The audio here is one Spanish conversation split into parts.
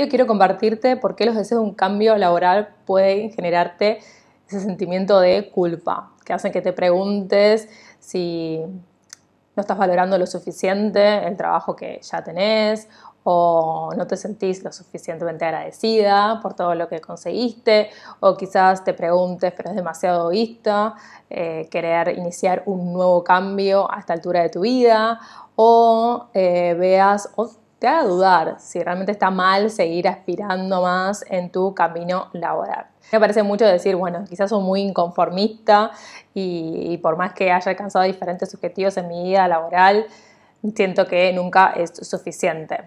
Yo quiero compartirte por qué los deseos de un cambio laboral pueden generarte ese sentimiento de culpa, que hacen que te preguntes si no estás valorando lo suficiente el trabajo que ya tenés o no te sentís lo suficientemente agradecida por todo lo que conseguiste o quizás te preguntes pero es demasiado egoísta eh, querer iniciar un nuevo cambio a esta altura de tu vida o eh, veas te haga dudar si realmente está mal seguir aspirando más en tu camino laboral. Me parece mucho decir, bueno, quizás soy muy inconformista y, y por más que haya alcanzado diferentes objetivos en mi vida laboral, siento que nunca es suficiente.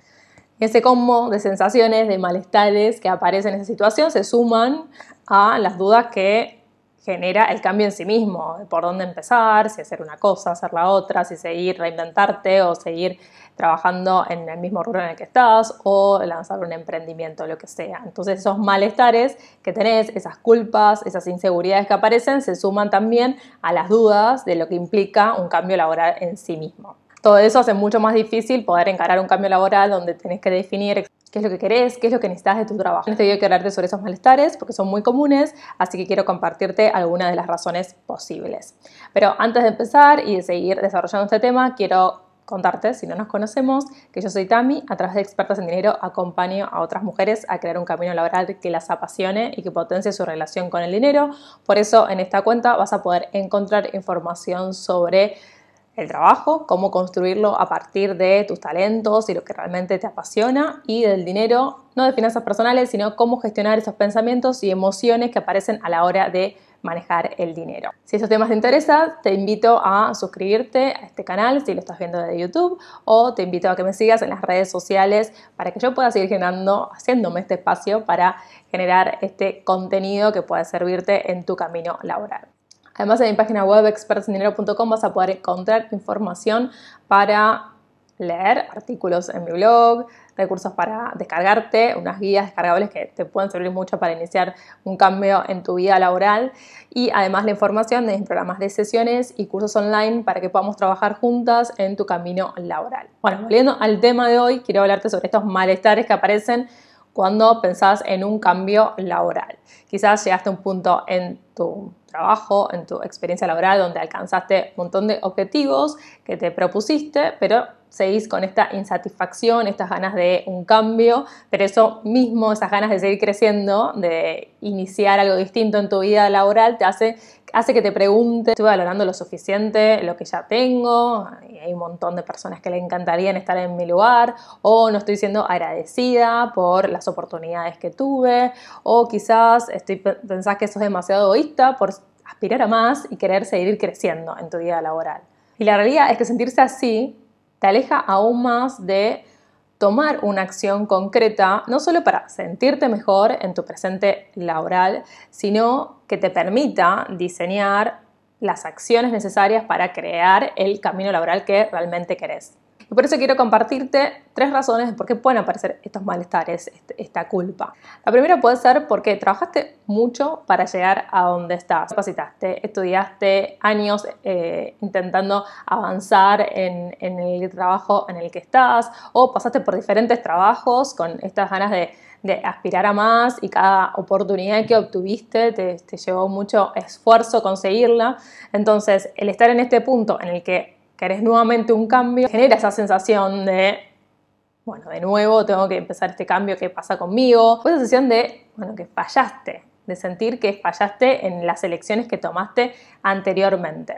Ese combo de sensaciones, de malestares que aparecen en esa situación se suman a las dudas que genera el cambio en sí mismo, por dónde empezar, si hacer una cosa, hacer la otra, si seguir reinventarte o seguir trabajando en el mismo rubro en el que estás o lanzar un emprendimiento, lo que sea. Entonces esos malestares que tenés, esas culpas, esas inseguridades que aparecen, se suman también a las dudas de lo que implica un cambio laboral en sí mismo todo eso hace mucho más difícil poder encarar un cambio laboral donde tenés que definir qué es lo que querés, qué es lo que necesitas de tu trabajo. En este video quiero hablarte sobre esos malestares porque son muy comunes, así que quiero compartirte algunas de las razones posibles. Pero antes de empezar y de seguir desarrollando este tema, quiero contarte, si no nos conocemos, que yo soy Tami, a través de Expertas en Dinero acompaño a otras mujeres a crear un camino laboral que las apasione y que potencie su relación con el dinero. Por eso en esta cuenta vas a poder encontrar información sobre el trabajo, cómo construirlo a partir de tus talentos y lo que realmente te apasiona y del dinero, no de finanzas personales, sino cómo gestionar esos pensamientos y emociones que aparecen a la hora de manejar el dinero. Si esos temas te interesan, te invito a suscribirte a este canal si lo estás viendo desde YouTube o te invito a que me sigas en las redes sociales para que yo pueda seguir generando, haciéndome este espacio para generar este contenido que pueda servirte en tu camino laboral. Además, en mi página web expertsindinero.com vas a poder encontrar información para leer artículos en mi blog, recursos para descargarte, unas guías descargables que te pueden servir mucho para iniciar un cambio en tu vida laboral y además la información de programas de sesiones y cursos online para que podamos trabajar juntas en tu camino laboral. Bueno, volviendo al tema de hoy, quiero hablarte sobre estos malestares que aparecen cuando pensás en un cambio laboral. Quizás llegaste a un punto en tu trabajo, en tu experiencia laboral, donde alcanzaste un montón de objetivos que te propusiste, pero seguís con esta insatisfacción, estas ganas de un cambio, pero eso mismo, esas ganas de seguir creciendo, de iniciar algo distinto en tu vida laboral, te hace hace que te pregunte, estoy valorando lo suficiente lo que ya tengo, hay un montón de personas que le encantarían estar en mi lugar, o no estoy siendo agradecida por las oportunidades que tuve, o quizás estoy, pensás que sos demasiado egoísta por aspirar a más y querer seguir creciendo en tu vida laboral. Y la realidad es que sentirse así te aleja aún más de tomar una acción concreta, no solo para sentirte mejor en tu presente laboral, sino que te permita diseñar las acciones necesarias para crear el camino laboral que realmente querés. Y por eso quiero compartirte tres razones de por qué pueden aparecer estos malestares, este, esta culpa. La primera puede ser porque trabajaste mucho para llegar a donde estás. Capacitaste, estudiaste años eh, intentando avanzar en, el trabajo en el que estás o pasaste por diferentes trabajos con estas ganas de, aspirar a más y cada oportunidad que obtuviste te, te, llevó mucho esfuerzo conseguirla. Entonces, el estar en este punto en el que querés nuevamente un cambio, genera esa sensación de, bueno, de nuevo tengo que empezar este cambio, ¿qué pasa conmigo? O esa sensación de, bueno, que fallaste, de sentir que fallaste en las elecciones que tomaste anteriormente.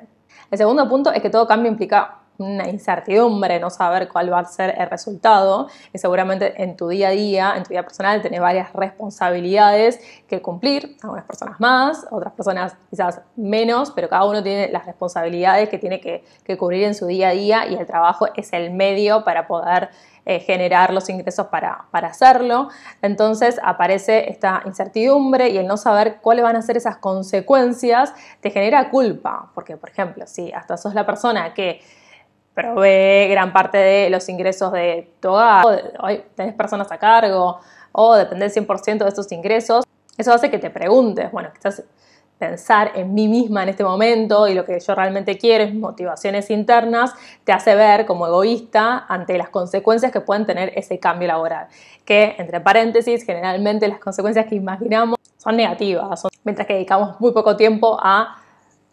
El segundo punto es que todo cambio implica una incertidumbre no saber cuál va a ser el resultado y seguramente en tu día a día, en tu vida personal, tenés varias responsabilidades que cumplir, algunas personas más, otras personas quizás menos, pero cada uno tiene las responsabilidades que tiene que, cubrir en su día a día y el trabajo es el medio para poder eh, generar los ingresos para hacerlo. Entonces aparece esta incertidumbre y el no saber cuáles van a ser esas consecuencias te genera culpa, porque por ejemplo, si hasta sos la persona que provee gran parte de los ingresos de toda, hoy tenés personas a cargo o dependés 100% de estos ingresos, eso hace que te preguntes, bueno, quizás pensar en mí misma en este momento y lo que yo realmente quiero es motivaciones internas, te hace ver como egoísta ante las consecuencias que pueden tener ese cambio laboral. Que, entre paréntesis, generalmente las consecuencias que imaginamos son negativas, mientras que dedicamos muy poco tiempo a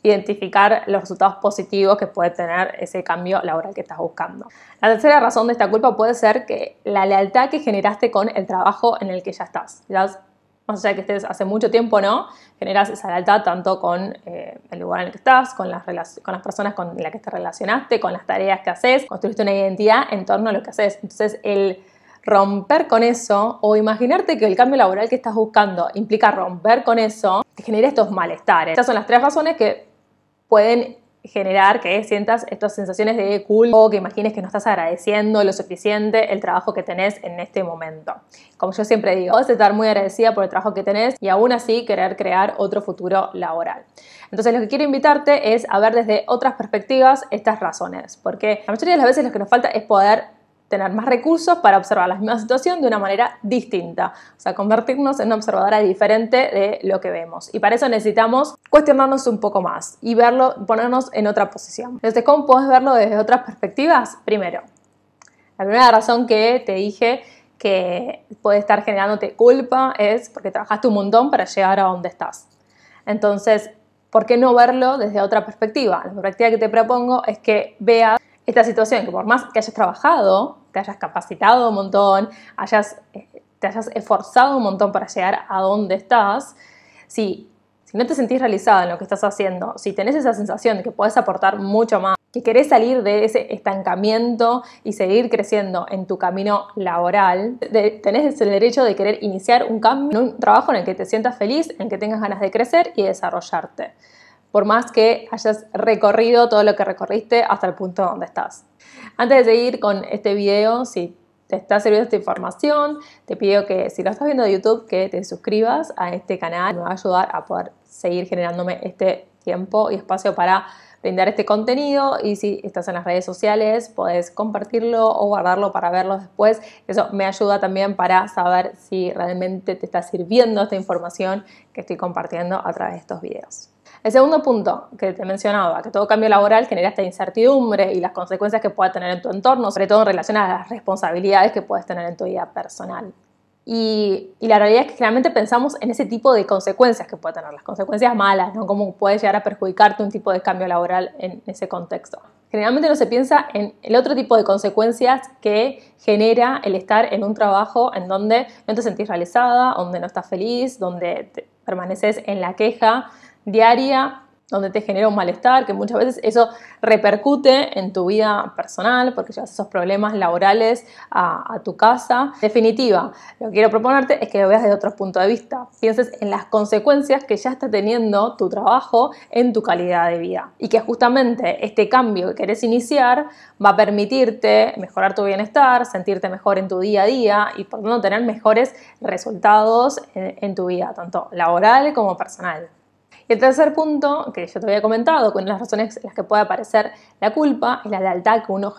identificar los resultados positivos que puede tener ese cambio laboral que estás buscando. La tercera razón de esta culpa puede ser que la lealtad que generaste con el trabajo en el que ya estás. Ya más que estés hace mucho tiempo no, generas esa lealtad tanto con eh, el lugar en el que estás, con las, con las personas con las que te relacionaste, con las tareas que haces, construiste una identidad en torno a lo que haces. Entonces, el romper con eso o imaginarte que el cambio laboral que estás buscando implica romper con eso, te genera estos malestares. Estas son las tres razones que pueden generar que sientas estas sensaciones de culpa, que imagines que no estás agradeciendo lo suficiente el trabajo que tenés en este momento. Como yo siempre digo, a estar muy agradecida por el trabajo que tenés y aún así querer crear otro futuro laboral. Entonces lo que quiero invitarte es a ver desde otras perspectivas estas razones, porque la mayoría de las veces lo que nos falta es poder tener más recursos para observar la misma situación de una manera distinta, o sea, convertirnos en una observadora diferente de lo que vemos. Y para eso necesitamos cuestionarnos un poco más y verlo, ponernos en otra posición. Entonces, ¿cómo puedes verlo desde otras perspectivas? Primero, la primera razón que te dije que puede estar generándote culpa es porque trabajaste un montón para llegar a donde estás. Entonces, ¿por qué no verlo desde otra perspectiva? La perspectiva que te propongo es que veas esta situación, que por más que hayas trabajado, te hayas capacitado un montón, eh, te hayas esforzado un montón para llegar a donde estás, si, no te sentís realizada en lo que estás haciendo, si tenés esa sensación de que puedes aportar mucho más, que querés salir de ese estancamiento y seguir creciendo en tu camino laboral, tenés el derecho de querer iniciar un cambio, un trabajo en el que te sientas feliz, en el que tengas ganas de crecer y desarrollarte por más que hayas recorrido todo lo que recorriste hasta el punto donde estás. Antes de seguir con este video, si te está sirviendo esta información, te pido que si lo estás viendo de YouTube, que te suscribas a este canal. Me va a ayudar a poder seguir generándome este tiempo y espacio para brindar este contenido y si estás en las redes sociales puedes compartirlo o guardarlo para verlo después. Eso me ayuda también para saber si realmente te está sirviendo esta información que estoy compartiendo a través de estos videos. El segundo punto que te mencionaba, que todo cambio laboral genera esta incertidumbre y las consecuencias que pueda tener en tu entorno, sobre todo en relación a las responsabilidades que puedes tener en tu vida personal. Y, la realidad es que generalmente pensamos en ese tipo de consecuencias que puede tener, las consecuencias malas, ¿no? Cómo puede llegar a perjudicarte un tipo de cambio laboral en ese contexto. Generalmente no se piensa en el otro tipo de consecuencias que genera el estar en un trabajo en donde no te sentís realizada, donde no estás feliz, donde permaneces en la queja diaria donde te genera un malestar, que muchas veces eso repercute en tu vida personal, porque llevas esos problemas laborales a, tu casa. Definitiva, lo que quiero proponerte es que lo veas desde otro punto de vista. Pienses en las consecuencias que ya está teniendo tu trabajo en tu calidad de vida. Y que justamente este cambio que querés iniciar va a permitirte mejorar tu bienestar, sentirte mejor en tu día a día y por tanto tener mejores resultados en tu vida, tanto laboral como personal. Y el tercer punto, que yo te había comentado, con las razones en las que puede aparecer la culpa, es la lealtad que uno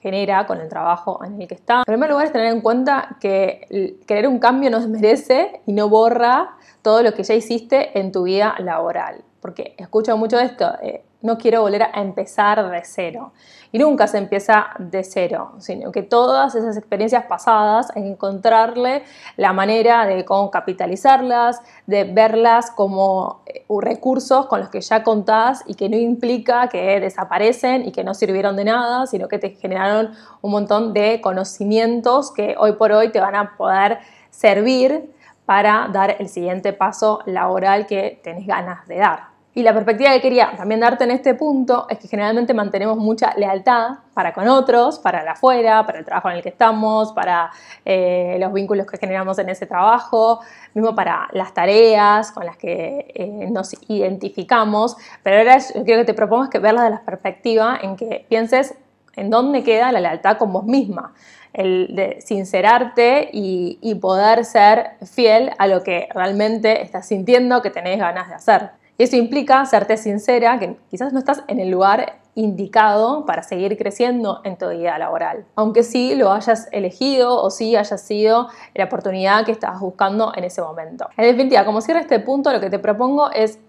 genera con el trabajo en el que está. En primer lugar es tener en cuenta que querer un cambio no desmerece y no borra todo lo que ya hiciste en tu vida laboral. Porque escucho mucho esto, eh, no quiero volver a empezar de cero. Y nunca se empieza de cero, sino que todas esas experiencias pasadas hay que encontrarle la manera de cómo capitalizarlas, de verlas como eh, recursos con los que ya contás y que no implica que desaparecen y que no sirvieron de nada, sino que te generaron un montón de conocimientos que hoy por hoy te van a poder servir para dar el siguiente paso laboral que tenés ganas de dar. Y la perspectiva que quería también darte en este punto es que generalmente mantenemos mucha lealtad para con otros, para el afuera, para el trabajo en el que estamos, para eh, los vínculos que generamos en ese trabajo, mismo para las tareas con las que eh, nos identificamos. Pero ahora yo quiero que te propongo que verlas de la perspectiva en que pienses en dónde queda la lealtad con vos misma, el de sincerarte y, y poder ser fiel a lo que realmente estás sintiendo que tenés ganas de hacer. Y eso implica serte sincera, que quizás no estás en el lugar indicado para seguir creciendo en tu vida laboral, aunque sí lo hayas elegido o sí haya sido la oportunidad que estabas buscando en ese momento. En definitiva, como cierre este punto, lo que te propongo es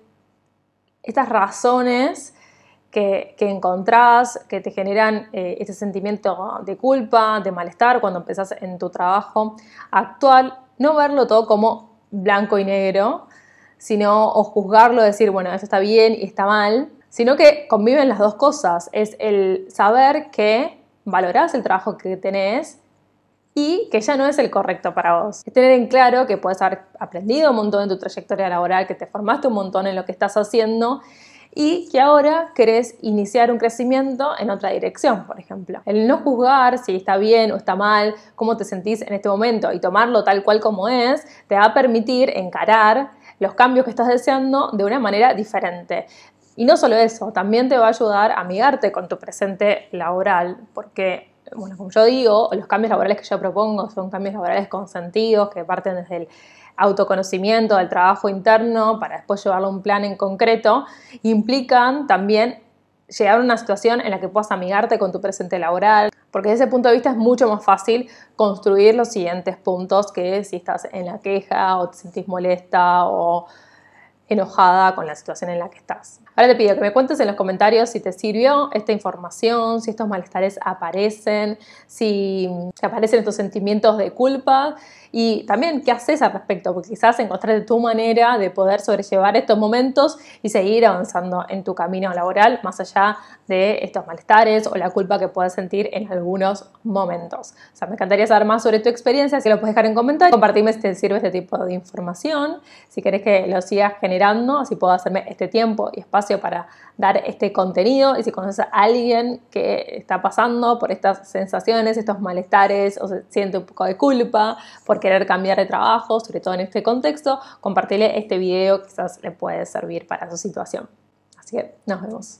estas razones que, encontrás, que te generan este sentimiento de culpa, de malestar cuando empezás en tu trabajo actual, no verlo todo como blanco y negro, sino o juzgarlo, decir, bueno, eso está bien y está mal, sino que conviven las dos cosas. Es el saber que valorás el trabajo que tenés y que ya no es el correcto para vos. Es tener en claro que puedes haber aprendido un montón en tu trayectoria laboral, que te formaste un montón en lo que estás haciendo y que ahora querés iniciar un crecimiento en otra dirección, por ejemplo. El no juzgar si está bien o está mal, cómo te sentís en este momento y tomarlo tal cual como es, te va a permitir encarar los cambios que estás deseando de una manera diferente. Y no solo eso, también te va a ayudar a amigarte con tu presente laboral, porque, bueno, como yo digo, los cambios laborales que yo propongo son cambios laborales consentidos, que parten desde el autoconocimiento, del trabajo interno, para después llevarlo a un plan en concreto, implican también llegar a una situación en la que puedas amigarte con tu presente laboral, porque desde ese punto de vista es mucho más fácil construir los siguientes puntos que si estás en la queja o te sentís molesta o enojada con la situación en la que estás. Ahora te pido que me cuentes en los comentarios si te sirvió esta información, si estos malestares aparecen, si aparecen estos sentimientos de culpa y también qué haces al respecto, porque quizás encontraste tu manera de poder sobrellevar estos momentos y seguir avanzando en tu camino laboral más allá de estos malestares o la culpa que puedas sentir en algunos momentos. O sea, me encantaría saber más sobre tu experiencia, si lo puedes dejar en comentarios, compartime si te sirve este tipo de información, si querés que lo sigas generando, así puedo hacerme este tiempo y espacio para dar este contenido y si conoces a alguien que está pasando por estas sensaciones, estos malestares o se siente un poco de culpa por querer cambiar de trabajo, sobre todo en este contexto, compartirle este video, quizás le puede servir para su situación. Así que nos vemos.